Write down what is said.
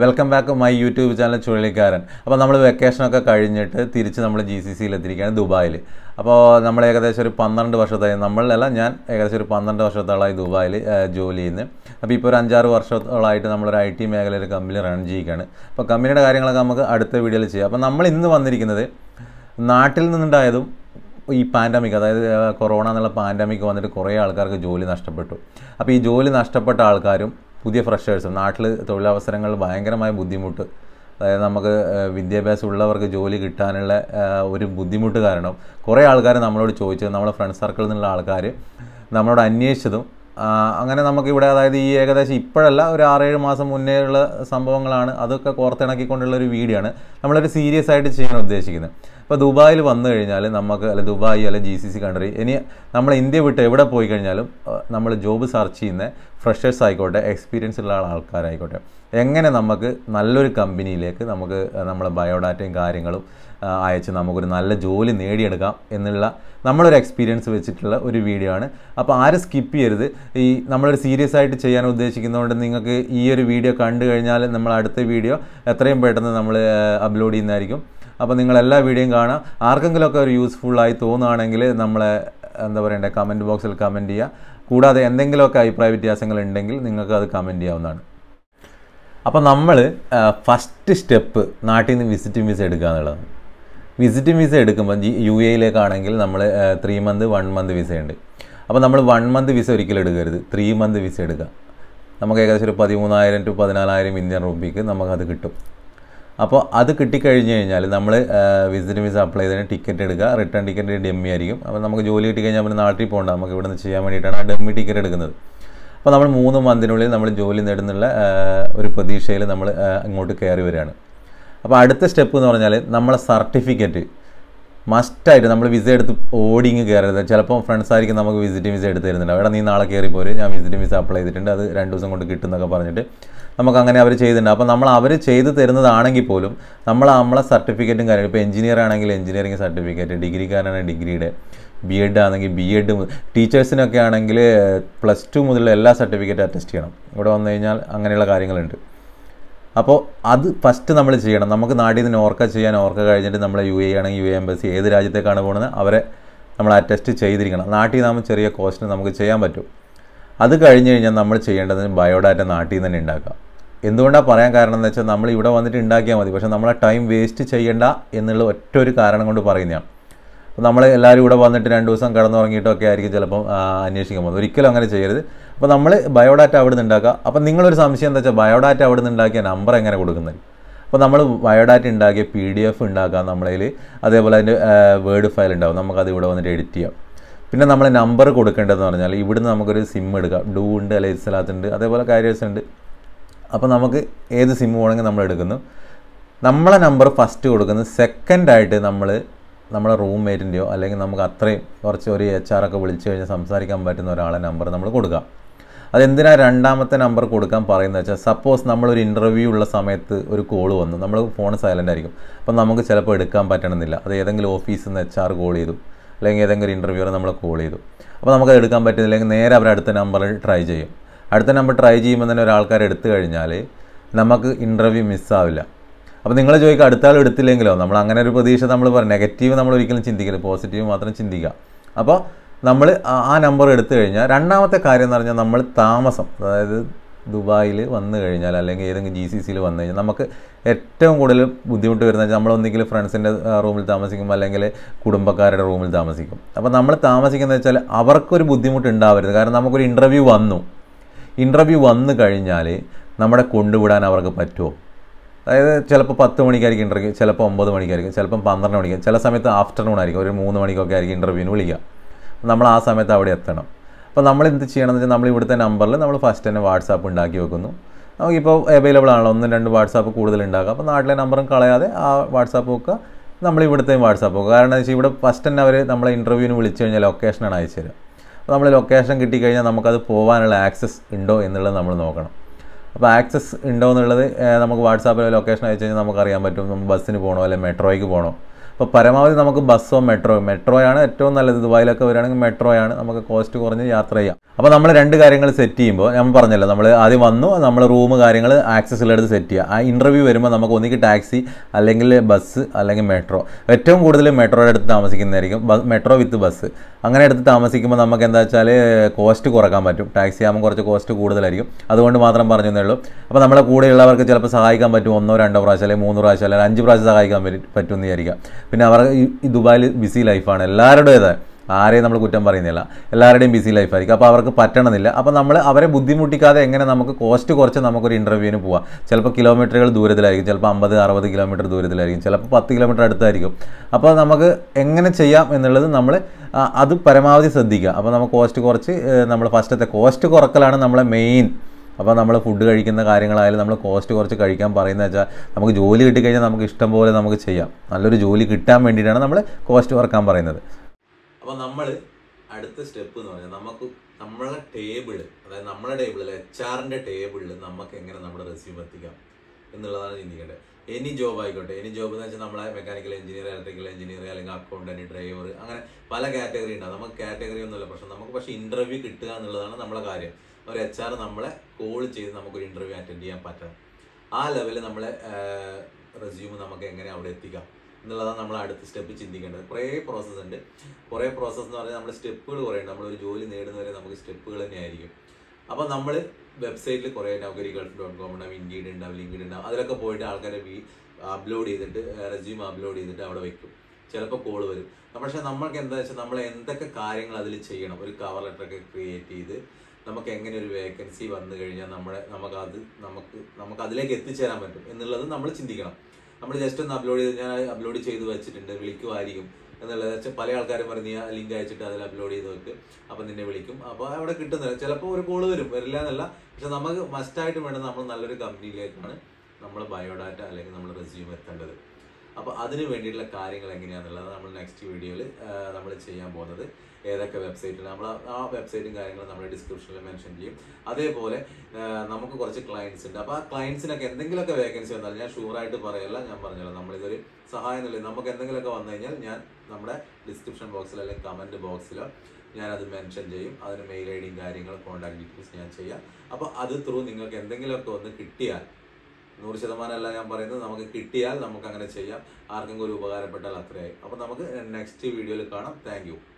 welcome back my YouTube channel ചുഴലിക്കാരൻ അപ്പോൾ നമ്മൾ വെക്കേഷനൊക്കെ കഴിഞ്ഞിട്ട് തിരിച്ച് നമ്മൾ ജി സി എത്തിയിരിക്കുകയാണ് ദുബായിൽ അപ്പോൾ നമ്മൾ ഏകദേശം ഒരു പന്ത്രണ്ട് വർഷത്തായി നമ്മളല്ല ഞാൻ ഏകദേശം ഒരു പന്ത്രണ്ട് വർഷത്തോളമായി ദുബായിൽ ജോലി ചെയ്യുന്നത് അപ്പോൾ ഇപ്പോൾ ഒരു അഞ്ചാറ് വർഷത്തോളമായിട്ട് നമ്മളൊരു ഐ ടി മേഖലയിൽ കമ്പനി റൺ ചെയ്യുകയാണ് അപ്പോൾ കമ്പനിയുടെ കാര്യങ്ങളൊക്കെ നമുക്ക് അടുത്ത വീഡിയോയിൽ ചെയ്യാം അപ്പോൾ നമ്മൾ ഇന്ന് വന്നിരിക്കുന്നത് നാട്ടിൽ നിന്നുണ്ടായതും ഈ പാൻഡമിക് അതായത് കൊറോണ എന്നുള്ള പാൻഡമിക് വന്നിട്ട് കുറേ ആൾക്കാർക്ക് ജോലി നഷ്ടപ്പെട്ടു അപ്പോൾ ഈ ജോലി നഷ്ടപ്പെട്ട ആൾക്കാരും പുതിയ ഫ്രഷേഴ്സ് നാട്ടിൽ തൊഴിലവസരങ്ങൾ ഭയങ്കരമായ ബുദ്ധിമുട്ട് അതായത് നമുക്ക് വിദ്യാഭ്യാസം ഉള്ളവർക്ക് ജോലി കിട്ടാനുള്ള ഒരു ബുദ്ധിമുട്ട് കാരണം കുറേ ആൾക്കാർ നമ്മളോട് ചോദിച്ചത് നമ്മുടെ ഫ്രണ്ട് സർക്കിളിൽ നിന്നുള്ള ആൾക്കാർ നമ്മളോട് അന്വേഷിച്ചതും അങ്ങനെ നമുക്കിവിടെ അതായത് ഈ ഏകദേശം ഇപ്പോഴല്ല ഒരു ആറേഴ് മാസം മുന്നേ ഉള്ള സംഭവങ്ങളാണ് അതൊക്കെ കോർത്തിണക്കിക്കൊണ്ടുള്ള ഒരു വീഡിയോ ആണ് നമ്മളൊരു സീരിയസ് ആയിട്ട് ചെയ്യാൻ ഉദ്ദേശിക്കുന്നത് ഇപ്പോൾ ദുബായിൽ വന്നു കഴിഞ്ഞാൽ നമുക്ക് അല്ലെ ദുബായ് അല്ലെ ജി സി സി കൺട്രി ഇനി നമ്മൾ ഇന്ത്യ വിട്ട് എവിടെ പോയി കഴിഞ്ഞാലും നമ്മൾ ജോബ് സെർച്ച് ചെയ്യുന്ന ഫ്രഷേഴ്സ് ആയിക്കോട്ടെ എക്സ്പീരിയൻസ് ഉള്ള ആൾക്കാരായിക്കോട്ടെ എങ്ങനെ നമുക്ക് നല്ലൊരു കമ്പനിയിലേക്ക് നമുക്ക് നമ്മളെ ബയോഡാറ്റയും കാര്യങ്ങളും അയച്ച് നമുക്കൊരു നല്ല ജോലി നേടിയെടുക്കാം എന്നുള്ള നമ്മളൊരു എക്സ്പീരിയൻസ് വെച്ചിട്ടുള്ള ഒരു വീഡിയോ ആണ് അപ്പോൾ ആരും സ്കിപ്പ് ചെയ്യരുത് ഈ നമ്മളൊരു സീരിയസ് ആയിട്ട് ചെയ്യാൻ ഉദ്ദേശിക്കുന്നതുകൊണ്ട് നിങ്ങൾക്ക് ഈ ഒരു വീഡിയോ കണ്ടു കഴിഞ്ഞാൽ നമ്മൾ അടുത്ത വീഡിയോ എത്രയും പെട്ടെന്ന് നമ്മൾ അപ്ലോഡ് ചെയ്യുന്നതായിരിക്കും അപ്പോൾ നിങ്ങൾ എല്ലാ വീഡിയോയും കാണാം ആർക്കെങ്കിലുമൊക്കെ ഒരു യൂസ്ഫുള്ളായി തോന്നുകയാണെങ്കിൽ നമ്മളെ എന്താ പറയണ്ടേ കമൻറ്റ് ബോക്സിൽ കമൻറ്റ് ചെയ്യുക കൂടാതെ എന്തെങ്കിലുമൊക്കെ അഭിപ്രായ വ്യത്യാസങ്ങൾ ഉണ്ടെങ്കിൽ നിങ്ങൾക്ക് അത് കമൻറ്റ് ചെയ്യാവുന്നതാണ് അപ്പോൾ നമ്മൾ ഫസ്റ്റ് സ്റ്റെപ്പ് നാട്ടിൽ നിന്ന് വിസിറ്റിംഗ് വിസ എടുക്കുക എന്നുള്ളതാണ് വിസിറ്റിംഗ് വിസ എടുക്കുമ്പോൾ യു എയിലേക്കാണെങ്കിൽ നമ്മൾ ത്രീ മന്ത് വൺ മന്ത് ഉണ്ട് അപ്പോൾ നമ്മൾ വൺ മന്ത് വിസ ഒരിക്കലും എടുക്കരുത് ത്രീ മന്ത് വിസ എടുക്കുക നമുക്ക് ഏകദേശം ഒരു പതിമൂന്നായിരം ടു പതിനാലായിരം ഇന്ത്യൻ റുപ്പിക്ക് നമുക്കത് കിട്ടും അപ്പോൾ അത് കിട്ടിക്കഴിഞ്ഞ് കഴിഞ്ഞാൽ നമ്മൾ വിസിറ്റ് വിസ അപ്ലൈ ചെയ്തതിന് ടിക്കറ്റ് എടുക്കുക റിട്ടേൺ ടിക്കറ്റ് ഡെമ്മി ആയിരിക്കും അപ്പോൾ നമുക്ക് ജോലി കിട്ടി കഴിഞ്ഞാൽ പിന്നെ നാട്ടിൽ പോകണ്ട നമുക്ക് ഇവിടെ നിന്ന് ചെയ്യാൻ വേണ്ടിയിട്ടാണ് ആ ഡെമ്മി ടിക്കറ്റ് എടുക്കുന്നത് അപ്പോൾ നമ്മൾ മൂന്ന് മന്തിനുള്ളിൽ നമ്മൾ ജോലി നേടുന്നുള്ള ഒരു പ്രതീക്ഷയിൽ നമ്മൾ ഇങ്ങോട്ട് കയറി വരികയാണ് അപ്പോൾ അടുത്ത സ്റ്റെപ്പ് എന്ന് പറഞ്ഞാൽ നമ്മളെ സർട്ടിഫിക്കറ്റ് മസ്റ്റായിട്ട് നമ്മൾ വിസ എടുത്ത് ഓടിങ് കയറരുത് ചിലപ്പോൾ ഫ്രണ്ട്സ് ആയിരിക്കും നമുക്ക് വിസിറ്റ് വിസ എടുത്ത് തരുന്നുണ്ടാവും എടാ നീ നാളെ കയറി പോരെ ഞാൻ വിസിറ്റ് വിസ അപ്ലൈ ചെയ്തിട്ടുണ്ട് അത് രണ്ട് ദിവസം കൊണ്ട് കിട്ടുന്നൊക്കെ പറഞ്ഞിട്ട് നമുക്ക് അങ്ങനെ അവർ ചെയ്തിട്ടുണ്ട് അപ്പോൾ നമ്മൾ അവർ ചെയ്ത് തരുന്നതാണെങ്കിൽ പോലും നമ്മൾ നമ്മളെ സർട്ടിഫിക്കറ്റും കാര്യങ്ങൾ ഇപ്പോൾ എഞ്ചിനീയർ ആണെങ്കിൽ എഞ്ചിനീയറിംഗ് സർട്ടിഫിക്കറ്റ് ഡിഗ്രിക്കാരനാണെങ്കിൽ ഡിഗ്രിയുടെ ബി എഡ് ആണെങ്കിൽ ബി എഡ് ടീച്ചേഴ്സിനൊക്കെ ആണെങ്കിൽ പ്ലസ് ടു മുതലുള്ള എല്ലാ സർട്ടിഫിക്കറ്റും അറ്റസ്റ്റ് ചെയ്യണം ഇവിടെ വന്നു കഴിഞ്ഞാൽ അങ്ങനെയുള്ള കാര്യങ്ങളുണ്ട് അപ്പോൾ അത് ഫസ്റ്റ് നമ്മൾ ചെയ്യണം നമുക്ക് നാട്ടിൽ നിന്ന് ഓർക്ക ചെയ്യാൻ ഓർക്ക കഴിഞ്ഞിട്ട് നമ്മൾ യു എ e ആണെങ്കിൽ യു എ എംബസി ഏത് രാജ്യത്തേക്കാണ് പോകുന്നത് അവരെ നമ്മൾ അറ്റസ്റ്റ് ചെയ്തിരിക്കണം നാട്ടിൽ നിന്നാകുമ്പോൾ ചെറിയ കോസ്റ്റ് നമുക്ക് ചെയ്യാൻ പറ്റും അത് കഴിഞ്ഞ് കഴിഞ്ഞാൽ നമ്മൾ ചെയ്യേണ്ടത് ബയോഡാറ്റ നാട്ടിൽ തന്നെ ഉണ്ടാക്കാം എന്തുകൊണ്ടാണ് പറയാൻ കാരണം എന്ന് വെച്ചാൽ നമ്മൾ ഇവിടെ വന്നിട്ട് ഉണ്ടാക്കിയാൽ മതി പക്ഷേ നമ്മളെ ടൈം വേസ്റ്റ് ചെയ്യേണ്ട എന്നുള്ള ഒറ്റ ഒരു കാരണം കൊണ്ട് പറയുന്നതാണ് അപ്പോൾ നമ്മൾ എല്ലാവരും ഇവിടെ വന്നിട്ട് രണ്ട് ദിവസം കടന്നുറങ്ങിയിട്ടൊക്കെ ആയിരിക്കും ചിലപ്പം അന്വേഷിക്കാൻ പോകുന്നത് ഒരിക്കലും അങ്ങനെ ചെയ്യരുത് അപ്പോൾ നമ്മൾ ബയോഡാറ്റ അവിടെ നിന്ന് ഉണ്ടാക്കുക അപ്പം നിങ്ങളൊരു സംശയം എന്താ വെച്ചാൽ ബയോഡാറ്റ അവിടെ നിന്ന് ഉണ്ടാക്കിയ നമ്പർ എങ്ങനെ കൊടുക്കുന്നത് അപ്പോൾ നമ്മൾ ബയോഡാറ്റ ഉണ്ടാക്കിയ പി ഡി എഫ് ഉണ്ടാക്കാം നമ്മളതിൽ അതേപോലെ അതിൻ്റെ വേർഡ് ഫയൽ ഉണ്ടാവും നമുക്കത് ഇവിടെ വന്നിട്ട് എഡിറ്റ് ചെയ്യാം പിന്നെ നമ്മൾ നമ്പർ കൊടുക്കേണ്ടതെന്ന് പറഞ്ഞാൽ ഇവിടുന്ന് നമുക്കൊരു സിം എടുക്കാം ഡൂ ഉണ്ട് അല്ലെങ്കിൽ സലാത്ത് ഉണ്ട് അതേപോലെ കാരിയേഴ്സ് ഉണ്ട് അപ്പോൾ നമുക്ക് ഏത് സിം വേണമെങ്കിൽ നമ്മൾ എടുക്കുന്നു നമ്മളെ നമ്പർ ഫസ്റ്റ് കൊടുക്കുന്നു സെക്കൻഡായിട്ട് നമ്മൾ നമ്മുടെ റൂംമേറ്റിൻ്റെയോ അല്ലെങ്കിൽ നമുക്ക് അത്രയും കുറച്ച് ഒരു എച്ച് ആർ ഒക്കെ വിളിച്ചു കഴിഞ്ഞാൽ സംസാരിക്കാൻ പറ്റുന്ന ഒരാളെ നമ്പർ നമ്മൾ കൊടുക്കുക അതെന്തിനാണ് രണ്ടാമത്തെ നമ്പർ കൊടുക്കാൻ പറയുന്നത് വെച്ചാൽ സപ്പോസ് നമ്മളൊരു ഇൻ്റർവ്യൂ ഉള്ള സമയത്ത് ഒരു കോൾ വന്നു നമ്മൾ ഫോൺ സൈലൻ്റ് ആയിരിക്കും അപ്പം നമുക്ക് ചിലപ്പോൾ എടുക്കാൻ പറ്റണമെന്നില്ല അത് ഏതെങ്കിലും ഓഫീസിൽ നിന്ന് എച്ച് ആർ കോൾ ചെയ്തു അല്ലെങ്കിൽ ഏതെങ്കിലും ഇൻ്റർവ്യൂവർ നമ്മൾ കോൾ ചെയ്തു അപ്പോൾ നമുക്കത് എടുക്കാൻ പറ്റുന്നില്ലെങ്കിൽ നേരെ അവർ അടുത്ത നമ്പറിൽ ട്രൈ ചെയ്യും അടുത്ത നമ്പർ ട്രൈ ചെയ്യുമ്പോൾ തന്നെ ഒരാൾക്കാർ എടുത്തു കഴിഞ്ഞാൽ നമുക്ക് ഇൻ്റർവ്യൂ മിസ്സാവില്ല അപ്പോൾ നിങ്ങൾ ചോദിക്കുക അടുത്ത ആൾ എടുത്തില്ലെങ്കിലോ നമ്മൾ അങ്ങനെ ഒരു പ്രതീക്ഷ നമ്മൾ പറയും നെഗറ്റീവ് നമ്മൾ ഒരിക്കലും ചിന്തിക്കരുത് പോസിറ്റീവ് മാത്രം ചിന്തിക്കുക അപ്പോൾ നമ്മൾ ആ നമ്പർ എടുത്തു കഴിഞ്ഞാൽ രണ്ടാമത്തെ കാര്യം എന്ന് പറഞ്ഞാൽ നമ്മൾ താമസം അതായത് ദുബായിൽ വന്നു കഴിഞ്ഞാൽ അല്ലെങ്കിൽ ഏതെങ്കിലും ജി സി സിയിൽ വന്നു കഴിഞ്ഞാൽ നമുക്ക് ഏറ്റവും കൂടുതൽ ബുദ്ധിമുട്ട് വരുന്നത് നമ്മൾ ഒന്നെങ്കിൽ ഫ്രണ്ട്സിൻ്റെ റൂമിൽ താമസിക്കും അല്ലെങ്കിൽ കുടുംബക്കാരുടെ റൂമിൽ താമസിക്കും അപ്പോൾ നമ്മൾ താമസിക്കുന്നത് വെച്ചാൽ അവർക്കൊരു ബുദ്ധിമുട്ട് ഉണ്ടാവരുത് കാരണം നമുക്കൊരു ഇൻ്റർവ്യൂ വന്നു ഇൻ്റർവ്യൂ വന്നു കഴിഞ്ഞാൽ നമ്മുടെ കൊണ്ടുവിടാൻ അവർക്ക് പറ്റുമോ അതായത് ചിലപ്പോൾ പത്ത് മണിക്കായിരിക്കും ഇൻ്റർവ്യൂ ചിലപ്പോൾ ഒമ്പത് മണിക്കായിരിക്കും ചിലപ്പം പന്ത്രണ്ട് മണിക്ക് ചില സമയത്ത് ആഫ്റ്റർനൂൺ ആയിരിക്കും ഒരു മൂന്ന് മണിക്കൊക്കെ ആയിരിക്കും ഇൻ്റർവ്യൂവിന് വിളിക്കുക നമ്മൾ ആ സമയത്ത് അവിടെ എത്തണം അപ്പോൾ നമ്മൾ എന്ത് ചെയ്യണമെന്ന് വെച്ചാൽ നമ്മൾ ഇവിടുത്തെ നമ്പറിൽ നമ്മൾ ഫസ്റ്റ് തന്നെ വാട്സാപ്പ് ഉണ്ടാക്കി വെക്കുന്നു നമുക്കിപ്പോൾ അവൈലബിൾ ആണല്ലോ ഒന്നും രണ്ട് വാട്സാപ്പ് കൂടുതൽ ഉണ്ടാക്കുക അപ്പോൾ നാട്ടിലെ നമ്പറും കളയാതെ ആ വാട്സാപ്പ് വെക്കുക നമ്മൾ ഇവിടുത്തെയും വാട്സാപ്പ് വെക്കുക കാരണം എന്താ വെച്ചാൽ ഇവിടെ ഫസ്റ്റ് തന്നെ അവർ നമ്മളെ ഇൻ്റർവ്യൂവിന് വിളിച്ചു കഴിഞ്ഞാൽ ലൊക്കേഷനാണ് അയച്ചു തരിക അപ്പോൾ നമ്മൾ ലൊക്കേഷൻ കിട്ടിക്കഴിഞ്ഞാൽ നമുക്കത് പോകാനുള്ള ആക്സസ് ഉണ്ടോ എന്നുള്ളത് നമ്മൾ നോക്കണം അപ്പോൾ ആക്സസ് ഉണ്ടോ എന്നുള്ളത് നമുക്ക് വാട്സാപ്പിൽ ലൊക്കേഷൻ അയച്ചു കഴിഞ്ഞാൽ നമുക്കറിയാൻ പറ്റും നമുക്ക് ബസ്സിന് പോകണോ അല്ലെങ്കിൽ മെട്രോയ്ക്ക് പോകണോ അപ്പോൾ പരമാവധി നമുക്ക് ബസ്സോ മെട്രോ മെട്രോയാണ് ഏറ്റവും നല്ലത് ദുബായിലൊക്കെ വരികയാണെങ്കിൽ മെട്രോയാണ് നമുക്ക് കോസ്റ്റ് കുറഞ്ഞ് യാത്ര ചെയ്യാം അപ്പോൾ നമ്മൾ രണ്ട് കാര്യങ്ങൾ സെറ്റ് ചെയ്യുമ്പോൾ ഞാൻ പറഞ്ഞല്ലോ നമ്മൾ ആദ്യം വന്നു നമ്മൾ റൂം കാര്യങ്ങൾ ആക്സസിലെടുത്ത് സെറ്റ് ചെയ്യുക ആ ഇൻ്റർവ്യൂ വരുമ്പോൾ നമുക്ക് ഒന്നിക്ക് ടാക്സി അല്ലെങ്കിൽ ബസ് അല്ലെങ്കിൽ മെട്രോ ഏറ്റവും കൂടുതൽ മെട്രോയുടെ അടുത്ത് താമസിക്കുന്നതായിരിക്കും മെട്രോ വിത്ത് ബസ് അങ്ങനെ എടുത്ത് താമസിക്കുമ്പോൾ നമുക്ക് എന്താ വെച്ചാൽ കോസ്റ്റ് കുറക്കാൻ പറ്റും ടാക്സി ആകുമ്പോൾ കുറച്ച് കോസ്റ്റ് കൂടുതലായിരിക്കും അതുകൊണ്ട് മാത്രം പറഞ്ഞു തന്നേ ഉള്ളൂ അപ്പോൾ നമ്മളെ കൂടെയുള്ളവർക്ക് ചിലപ്പോൾ സഹായിക്കാൻ പറ്റും ഒന്നോ രണ്ടോ പ്രാവശ്യം അല്ലെങ്കിൽ മൂന്ന് പ്രാവശ്യം അല്ലെങ്കിൽ അഞ്ച് പ്രാവശ്യം സഹായിക്കാൻ പറ്റും എന്ന് വിചാരിക്കാം പിന്നെ അവർ ഈ ദുബായിൽ ബിസി ലൈഫാണ് എല്ലാവരുടേതായ ആരെയും നമ്മൾ കുറ്റം പറയുന്നില്ല എല്ലാവരുടെയും ബിസി ലൈഫായിരിക്കും അപ്പോൾ അവർക്ക് പറ്റണമെന്നില്ല അപ്പോൾ നമ്മൾ അവരെ ബുദ്ധിമുട്ടിക്കാതെ എങ്ങനെ നമുക്ക് കോസ്റ്റ് കുറച്ച് നമുക്കൊരു ഇൻ്റർവ്യൂവിന് പോവാം ചിലപ്പോൾ കിലോമീറ്ററുകൾ ദൂരത്തിലായിരിക്കും ചിലപ്പോൾ അമ്പത് അറുപത് കിലോമീറ്റർ ദൂരത്തിലായിരിക്കും ചിലപ്പോൾ പത്ത് കിലോമീറ്റർ അടുത്തായിരിക്കും അപ്പോൾ നമുക്ക് എങ്ങനെ ചെയ്യാം എന്നുള്ളത് നമ്മൾ അത് പരമാവധി ശ്രദ്ധിക്കുക അപ്പോൾ നമുക്ക് കോസ്റ്റ് കുറച്ച് നമ്മൾ ഫസ്റ്റത്തെ കോസ്റ്റ് കുറക്കലാണ് നമ്മളെ മെയിൻ അപ്പോൾ നമ്മൾ ഫുഡ് കഴിക്കുന്ന കാര്യങ്ങളായാലും നമ്മൾ കോസ്റ്റ് കുറച്ച് കഴിക്കാൻ പറയുന്നത് വെച്ചാൽ നമുക്ക് ജോലി കിട്ടിക്കഴിഞ്ഞാൽ നമുക്ക് ഇഷ്ടം പോലെ നമുക്ക് ചെയ്യാം നല്ലൊരു ജോലി കിട്ടാൻ വേണ്ടിയിട്ടാണ് നമ്മൾ കോസ്റ്റ് കുറക്കാൻ പറയുന്നത് അപ്പോൾ നമ്മൾ അടുത്ത സ്റ്റെപ്പ് എന്ന് പറഞ്ഞാൽ നമുക്ക് നമ്മളെ ടേബിൾ അതായത് നമ്മുടെ ടേബിളിൽ എച്ച് ആറിൻ്റെ ടേബിളിൽ നമുക്ക് എങ്ങനെ നമ്മുടെ റെസ്യൂം എത്തിക്കാം എന്നുള്ളതാണ് ചിന്തിക്കേണ്ടത് എനി ജോബ് ആയിക്കോട്ടെ എനി ജോബ് എന്ന് വെച്ചാൽ നമ്മളെ മെക്കാനിക്കൽ എഞ്ചിനീയർ ഇലക്ട്രിക്കൽ എഞ്ചിനീയർ അല്ലെങ്കിൽ അക്കൗണ്ടന്റ് ഡ്രൈവർ അങ്ങനെ പല കാറ്റഗറി ഉണ്ടാകും നമുക്ക് കാറ്റഗറി ഒന്നുമില്ല പ്രശ്നം നമുക്ക് പക്ഷേ ഇന്റർവ്യൂ കിട്ടുക എന്നുള്ളതാണ് നമ്മളെ കാര്യം ഒരു എച്ച് ആർ നമ്മളെ കോൾ ചെയ്ത് നമുക്കൊരു ഇന്റർവ്യൂ അറ്റൻഡ് ചെയ്യാൻ പറ്റണം ആ ലെവലിൽ നമ്മളെ റെസ്യൂം നമുക്ക് എങ്ങനെ അവിടെ എത്തിക്കാം എന്നുള്ളതാണ് നമ്മൾ അടുത്ത സ്റ്റെപ്പ് ചിന്തിക്കേണ്ടത് കുറേ പ്രോസസ്സ് ഉണ്ട് കുറേ പ്രോസസ്സ് എന്ന് പറഞ്ഞാൽ നമ്മൾ സ്റ്റെപ്പുകൾ കുറേ ഉണ്ട് നമ്മളൊരു ജോലി നേടുന്നവരെ നമുക്ക് സ്റ്റെപ്പുകൾ തന്നെയായിരിക്കും അപ്പോൾ നമ്മൾ വെബ്സൈറ്റിൽ കുറേ നൗകരി ഗൾഫ് ഡോട്ട് കോം ഉണ്ടാവും ഇൻഡീഡ് ഉണ്ടാവും ലിങ്ക്ഡ് ഉണ്ടാവും അതിലൊക്കെ പോയിട്ട് ആൾക്കാരെ അപ്ലോഡ് ചെയ്തിട്ട് റെസ്യൂം അപ്ലോഡ് ചെയ്തിട്ട് അവിടെ വെക്കും ചിലപ്പോൾ കോൾ വരും പക്ഷേ നമ്മൾക്ക് എന്താ വെച്ചാൽ നമ്മൾ എന്തൊക്കെ കാര്യങ്ങൾ അതിൽ ചെയ്യണം ഒരു കവർ ലെറ്ററൊക്കെ ക്രിയേറ്റ് ചെയ്ത് നമുക്ക് എങ്ങനെ ഒരു വേക്കൻസി വന്നു കഴിഞ്ഞാൽ നമ്മുടെ നമുക്കത് നമുക്ക് നമുക്ക് അതിലേക്ക് എത്തിച്ചേരാൻ പറ്റും എന്നുള്ളത് നമ്മൾ ചിന്തിക്കണം നമ്മൾ ജസ്റ്റ് ഒന്ന് അപ്ലോഡ് ചെയ്ത് ഞാൻ അപ്ലോഡ് ചെയ്ത് വെച്ചിട്ടുണ്ട് വിളിക്കുമായിരിക്കും എന്നുള്ളത് വെച്ചാൽ പല ആൾക്കാരും പറഞ്ഞു ആ ലിങ്ക് അയച്ചിട്ട് അതിൽ അപ്ലോഡ് ചെയ്ത് വെക്ക് അപ്പം നിന്നെ വിളിക്കും അപ്പോൾ അവിടെ കിട്ടുന്നില്ല ചിലപ്പോൾ ഒരു കോള് വരും വരില്ല എന്നല്ല പക്ഷെ നമുക്ക് മസ്റ്റായിട്ട് വേണ്ട നമ്മൾ നല്ലൊരു കമ്പനിയിലേക്കാണ് നമ്മൾ ബയോഡാറ്റ അല്ലെങ്കിൽ നമ്മൾ റെസ്യൂം എത്തേണ്ടത് അപ്പോൾ അതിന് വേണ്ടിയിട്ടുള്ള കാര്യങ്ങൾ എങ്ങനെയാണെന്നുള്ളത് നമ്മൾ നെക്സ്റ്റ് വീഡിയോയിൽ നമ്മൾ ചെയ്യാൻ പോകുന്നത് ഏതൊക്കെ വെബ്സൈറ്റിൽ നമ്മൾ ആ വെബ്സൈറ്റും കാര്യങ്ങളും നമ്മൾ ഡിസ്ക്രിപ്ഷനിൽ മെൻഷൻ ചെയ്യും അതേപോലെ നമുക്ക് കുറച്ച് ക്ലയൻസ് ഉണ്ട് അപ്പോൾ ആ ക്ലയൻസിനൊക്കെ എന്തെങ്കിലുമൊക്കെ വേക്കൻസി വന്നാൽ ഞാൻ ഷുവറായിട്ട് പറയല്ല ഞാൻ പറഞ്ഞല്ലോ നമ്മളിതൊരു സഹായം നില നമുക്ക് എന്തെങ്കിലുമൊക്കെ വന്നു കഴിഞ്ഞാൽ ഞാൻ നമ്മുടെ ഡിസ്ക്രിപ്ഷൻ ബോക്സിലോ അല്ലെങ്കിൽ കമൻറ്റ് ബോക്സിലോ ഞാനത് മെൻഷൻ ചെയ്യും അതിന് മെയിൽ ഐ ഡിയും കാര്യങ്ങളും കോൺടാക്ട് ഡീറ്റെയിൽസ് ഞാൻ ചെയ്യാം അപ്പോൾ അത് ത്രൂ നിങ്ങൾക്ക് എന്തെങ്കിലുമൊക്കെ ഒന്ന് കിട്ടിയാൽ നൂറ് ശതമാനമല്ല ഞാൻ പറയുന്നത് നമുക്ക് കിട്ടിയാൽ നമുക്ക് അങ്ങനെ ചെയ്യാം ആർക്കെങ്കിലും ഒരു ഉപകാരപ്പെട്ടാൽ അത്രയായി അപ്പോൾ നമുക്ക് നെക്സ്റ്റ് വീഡിയോയിൽ കാണാം താങ്ക്